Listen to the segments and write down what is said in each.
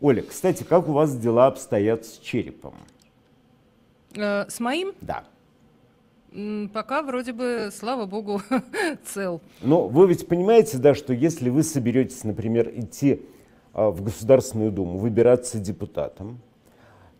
Оля, кстати, как у вас дела обстоят с черепом? Э, с моим? Да. Пока вроде бы, слава богу, цел. Но вы ведь понимаете, да, что если вы соберетесь, например, идти а, в Государственную Думу, выбираться депутатом,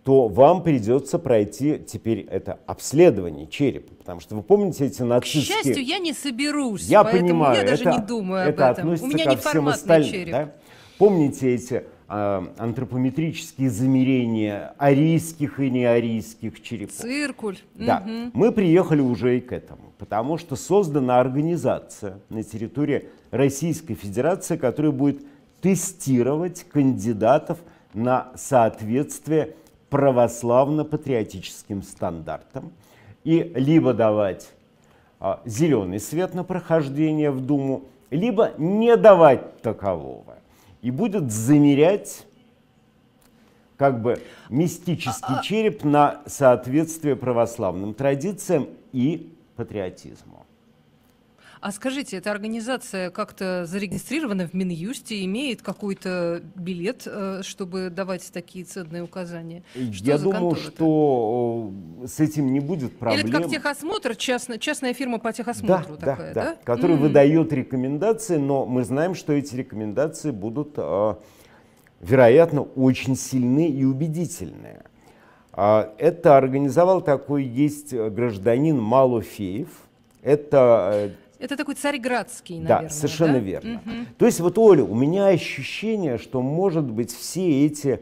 то вам придется пройти теперь это обследование черепа, потому что вы помните эти нацистские... К счастью, я не соберусь, я поэтому понимаю, я даже это, не думаю это этом. У меня не всем остальным, череп. Да? Помните эти Э, антропометрические замерения арийских и неарийских черепов. Циркуль. Да. Угу. Мы приехали уже и к этому, потому что создана организация на территории Российской Федерации, которая будет тестировать кандидатов на соответствие православно-патриотическим стандартам и либо давать а, зеленый свет на прохождение в Думу, либо не давать такового и будет замерять как бы мистический а, а, череп на соответствие православным традициям и патриотизму. А скажите, эта организация как-то зарегистрирована в Минюсте, имеет какой-то билет, э, чтобы давать такие ценные указания? Э, что Я думаю, что с этим не будет проблем. Или как техосмотр, частная, частная фирма по техосмотру да, такая, да? да? да? Которая mm выдает рекомендации, но мы знаем, что эти рекомендации будут, а, вероятно, очень сильны и убедительные. А, это организовал такой есть э, гражданин Малофеев. Это э, это такой цареградский наверное. Да, совершенно да? верно. Угу. То есть вот, Оля, у меня ощущение, что, может быть, все эти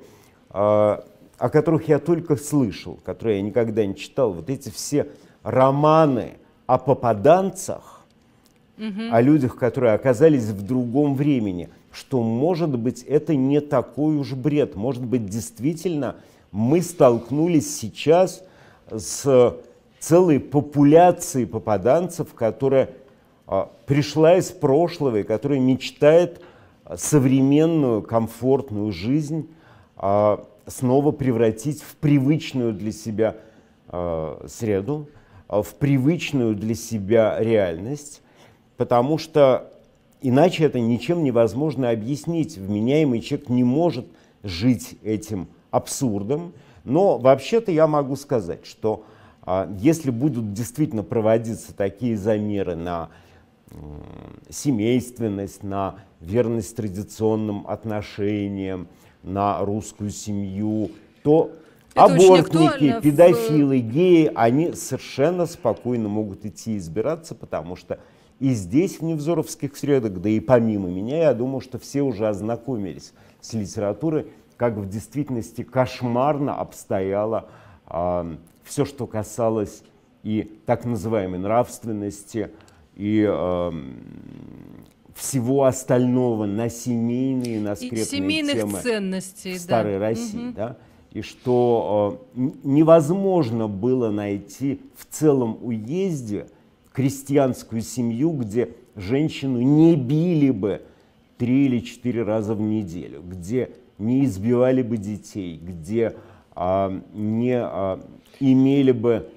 э, о которых я только слышал, которые я никогда не читал, вот эти все романы о попаданцах, угу. о людях, которые оказались в другом времени, что, может быть, это не такой уж бред, может быть, действительно мы столкнулись сейчас с целой популяцией попаданцев, которая а, пришла из прошлого и которая мечтает а, современную комфортную жизнь, а, снова превратить в привычную для себя э, среду, э, в привычную для себя реальность, потому что иначе это ничем невозможно объяснить. Вменяемый человек не может жить этим абсурдом. Но вообще-то я могу сказать, что э, если будут действительно проводиться такие замеры на семейственность, на верность традиционным отношениям, на русскую семью, то это абортники, педофилы, геи, они совершенно спокойно могут идти избираться, потому что и здесь, в невзоровских средах, да и помимо меня, я думаю, что все уже ознакомились с литературой, как в действительности кошмарно обстояло э, а, все, что касалось и так называемой нравственности, и э, всего остального на семейные, на скрепные семейных темы ценностей, старой да. России, угу. да, и что э, невозможно было найти в целом уезде крестьянскую семью, где женщину не били бы три или четыре раза в неделю, где не избивали бы детей, где э, не э, имели бы,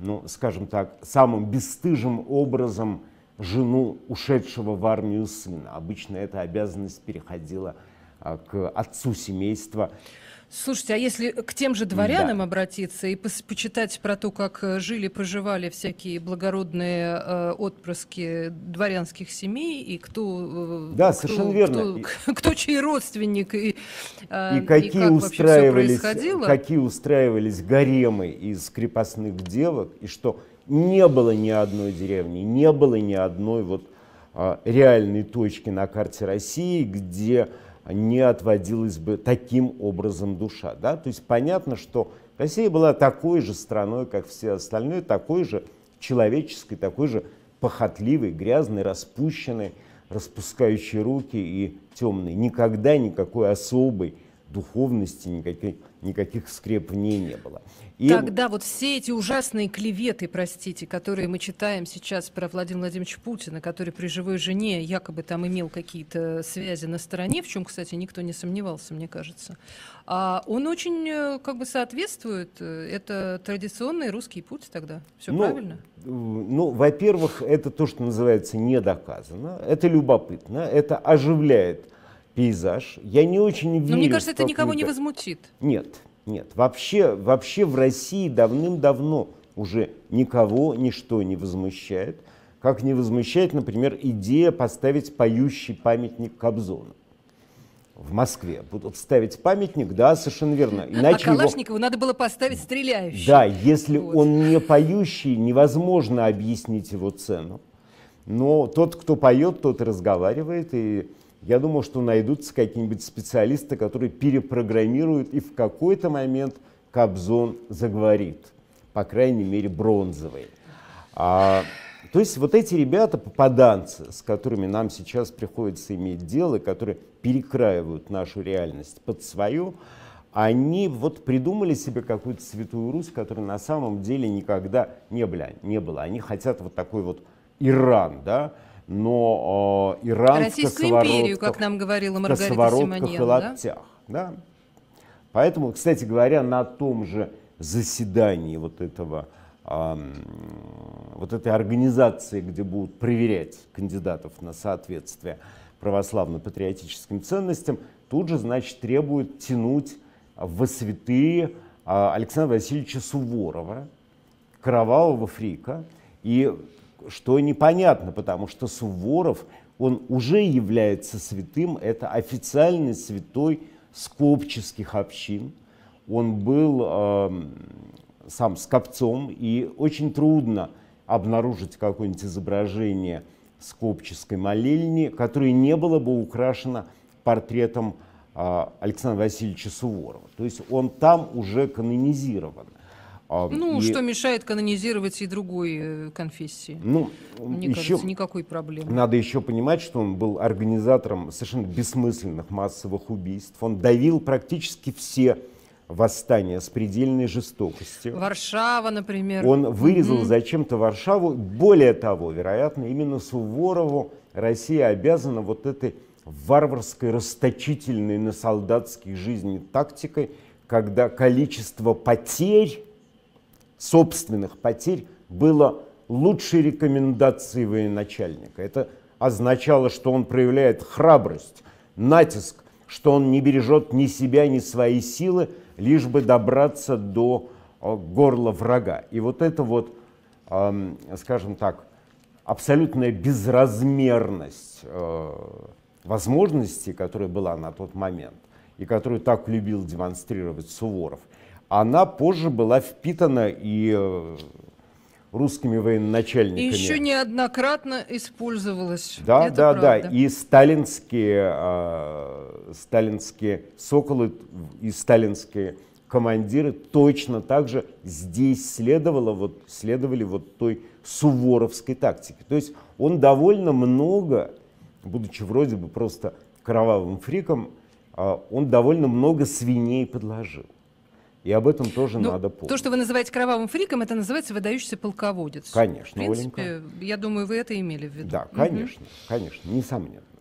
ну, скажем так, самым бесстыжим образом жену ушедшего в армию сына. Обычно эта обязанность переходила а, к отцу семейства. Слушайте, а если к тем же дворянам да. обратиться и пос- почитать про то, как э, жили, проживали всякие благородные э, отпрыски дворянских семей и кто, э, да, кто, совершенно верно. кто, кто чей родственник и, э, и какие и как устраивались, какие устраивались гаремы из крепостных девок и что не было ни одной деревни, не было ни одной вот а, реальной точки на карте России, где не отводилась бы таким образом душа. Да? То есть понятно, что Россия была такой же страной, как все остальные, такой же человеческой, такой же похотливой, грязной, распущенной, распускающей руки и темной. Никогда никакой особой духовности, никаких, никаких скреп в ней не было. И... Тогда вот все эти ужасные клеветы, простите, которые мы читаем сейчас про Владимира Владимировича Путина, который при живой жене якобы там имел какие-то связи на стороне, в чем, кстати, никто не сомневался, мне кажется, а он очень э, как бы соответствует, э, это традиционный русский путь тогда, все ну, правильно? Э, ну, во-первых, это то, что называется не доказано, это любопытно, это оживляет пейзаж. Я не очень верю. Но мне кажется, это никого не возмутит. Нет, нет. Вообще, вообще в России давным-давно уже никого ничто не возмущает. Как не возмущает, например, идея поставить поющий памятник Кобзону в Москве. Будут ставить памятник, да, совершенно верно. А Иначе а Калашникову его... надо было поставить стреляющий. Да, если вот. он не поющий, невозможно объяснить его цену. Но тот, кто поет, тот и разговаривает, и я думал, что найдутся какие-нибудь специалисты, которые перепрограммируют, и в какой-то момент Кобзон заговорит, по крайней мере, бронзовый. А, то есть вот эти ребята, попаданцы, с которыми нам сейчас приходится иметь дело, которые перекраивают нашу реальность под свою, они вот придумали себе какую-то святую Русь, которая на самом деле никогда не бля Не была. Они хотят вот такой вот Иран, да, но э, а, Иран Российскую империю, как нам говорила Маргарита Симоньян, да? да? Поэтому, кстати говоря, на том же заседании вот этого э, вот этой организации, где будут проверять кандидатов на соответствие православно-патриотическим ценностям, тут же, значит, требуют тянуть во святые а, Александра Васильевича Суворова, кровавого фрика. И что непонятно, потому что Суворов, он уже является святым, это официальный святой скопческих общин. Он был э, сам скопцом, и очень трудно обнаружить какое-нибудь изображение скопческой молельни, которое не было бы украшено портретом э, Александра Васильевича Суворова. То есть он там уже канонизирован. А, ну, и... что мешает канонизировать и другой э, конфессии? Ну, Мне еще... кажется, никакой проблемы. Надо еще понимать, что он был организатором совершенно бессмысленных массовых убийств. Он давил практически все восстания с предельной жестокостью. Варшава, например. Он вырезал mm-hmm. зачем-то Варшаву. Более того, вероятно, именно Суворову Россия обязана вот этой варварской, расточительной на солдатских жизни тактикой, когда количество потерь собственных потерь было лучшей рекомендацией военачальника. Это означало, что он проявляет храбрость, натиск, что он не бережет ни себя, ни свои силы, лишь бы добраться до э, горла врага. И вот это вот, эм, скажем так, абсолютная безразмерность э, возможностей, которая была на тот момент, и которую так любил демонстрировать Суворов – она позже была впитана и э, русскими военачальниками. И еще неоднократно использовалась. Да, Это да, правда. да. И сталинские, э, сталинские соколы и сталинские командиры точно так же здесь следовало, вот, следовали вот той суворовской тактике. То есть он довольно много, будучи вроде бы просто кровавым фриком, э, он довольно много свиней подложил. И об этом тоже Но ну, надо помнить. То, что вы называете кровавым фриком, это называется выдающийся полководец. Конечно, В принципе, Оленька. я думаю, вы это имели в виду. Да, конечно, угу. конечно, несомненно.